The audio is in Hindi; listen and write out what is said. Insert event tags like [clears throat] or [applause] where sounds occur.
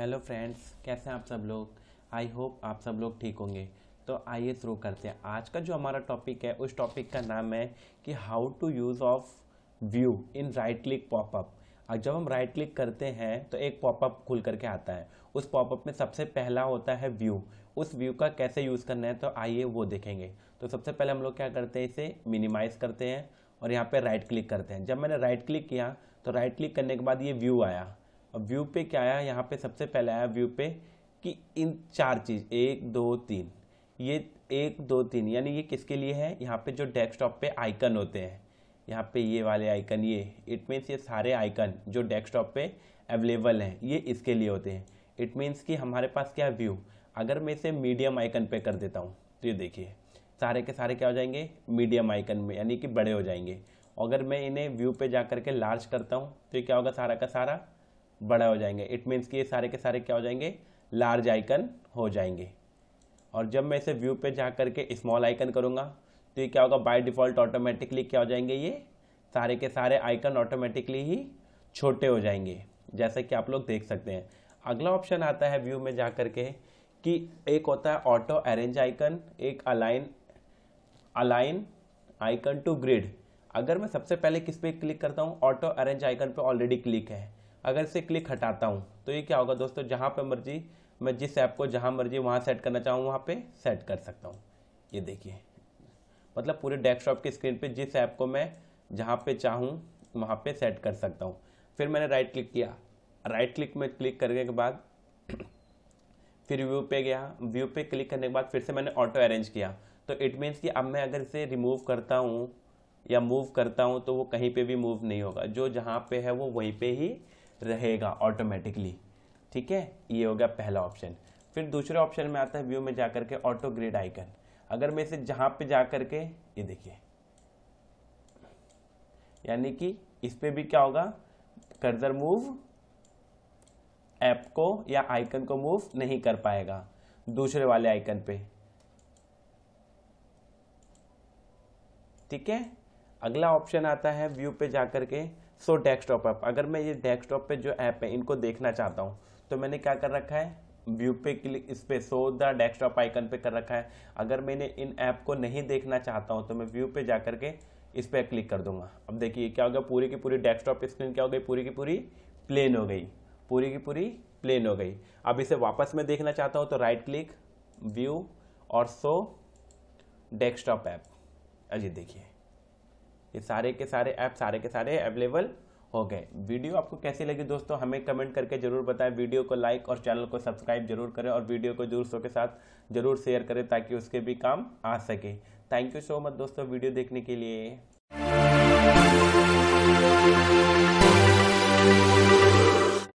हेलो फ्रेंड्स कैसे हैं आप सब लोग आई होप आप सब लोग ठीक होंगे तो आइए शुरू करते हैं आज का जो हमारा टॉपिक है उस टॉपिक का नाम है कि how to use of view in right click popup और जब हम राइट क्लिक करते हैं तो एक पॉपअप खुल करके आता है उस पॉपअप में सबसे पहला होता है व्यू उस व्यू का कैसे यूज़ करना है तो आइए वो देखेंगे तो सबसे पहले हम लोग क्या करते हैं इसे मिनिमाइज़ करते हैं और यहाँ पर राइट क्लिक करते हैं जब मैंने राइट क्लिक किया तो राइट क्लिक करने के बाद ये व्यू आया अब व्यू पे क्या आया यहाँ पे सबसे पहले आया व्यू पे कि इन चार चीज़ एक दो तीन ये एक दो तीन यानी ये किसके लिए है यहाँ पे जो डेस्कटॉप पे आइकन होते हैं यहाँ पे ये वाले आइकन ये इट मीन्स ये सारे आइकन जो डेस्कटॉप पे अवेलेबल हैं ये इसके लिए होते हैं इट मीन्स कि हमारे पास क्या व्यू अगर मैं इसे मीडियम आइकन पे कर देता हूँ तो ये देखिए सारे के सारे क्या हो जाएंगे मीडियम आइकन में यानी कि बड़े हो जाएंगे अगर मैं इन्हें व्यू पे जा करके लार्ज करता हूँ तो ये क्या होगा सारा का सारा बड़ा हो जाएंगे इट मीन्स कि ये सारे के सारे क्या हो जाएंगे लार्ज आइकन हो जाएंगे और जब मैं इसे व्यू पे जा करके स्मॉल आइकन करूँगा तो ये क्या होगा बाय डिफ़ॉल्ट ऑटोमेटिकली क्या हो जाएंगे ये सारे के सारे आइकन ऑटोमेटिकली ही छोटे हो जाएंगे जैसे कि आप लोग देख सकते हैं अगला ऑप्शन आता है व्यू में जा करके कि एक होता है ऑटो अरेंज आइकन एक align align icon to grid अगर मैं सबसे पहले किस पे क्लिक करता हूँ ऑटो अरेंज आइकन पे ऑलरेडी क्लिक है अगर इसे क्लिक हटाता हूँ तो ये क्या होगा दोस्तों जहाँ पर मर्जी मैं जिस ऐप को जहाँ मर्जी वहाँ सेट करना चाहूँ वहाँ पर सेट कर सकता हूँ ये देखिए मतलब पूरे डेस्कटॉप की स्क्रीन पे जिस ऐप को मैं जहाँ पे चाहूँ वहाँ पे सेट कर सकता हूँ फिर मैंने राइट क्लिक किया राइट क्लिक में क्लिक करने के बाद [clears throat] फिर व्यू पे गया व्यू पे क्लिक करने के बाद फिर से मैंने ऑटो अरेंज किया तो इट मीन्स कि अब मैं अगर इसे रिमूव करता हूँ या मूव करता हूँ तो वो कहीं पे भी मूव नहीं होगा जो जहाँ पे है वो वहीं पे ही रहेगा ऑटोमेटिकली ठीक है ये हो गया पहला ऑप्शन फिर दूसरे ऑप्शन में आता है व्यू में जाकर के ऑटो ग्रिड आइकन अगर मैं इसे जहाँ पे जा करके ये देखिए यानी कि इस पर भी क्या होगा कर्जर मूव ऐप को या आइकन को मूव नहीं कर पाएगा दूसरे वाले आइकन पे ठीक है अगला ऑप्शन आता है व्यू पे जाकर के सो डेस्कटॉप ऐप अगर मैं ये डेस्कटॉप पे जो ऐप है इनको देखना चाहता हूँ तो मैंने क्या कर रखा है व्यू पे क्लिक इस पे सो द डेस्कटॉप आइकन पे कर रखा है अगर मैंने इन ऐप को नहीं देखना चाहता हूँ तो मैं व्यू पे जा करके इस पर क्लिक कर दूंगा अब देखिए क्या हो गया पूरी की पूरी डेस्कटॉप स्क्रीन क्या हो गई पूरी की पूरी प्लेन हो गई पूरी की पूरी प्लेन हो गई अब इसे वापस मैं देखना चाहता हूँ तो राइट क्लिक व्यू और सो डेस्कटॉप ऐप अजी देखिए ये सारे के सारे ऐप सारे के सारे अवेलेबल हो गए वीडियो आपको कैसी लगी दोस्तों हमें कमेंट करके जरूर बताएं वीडियो को लाइक और चैनल को सब्सक्राइब जरूर करें और वीडियो को दोस्तों के साथ जरूर शेयर करें ताकि उसके भी काम आ सके थैंक यू सो मच दोस्तों वीडियो देखने के लिए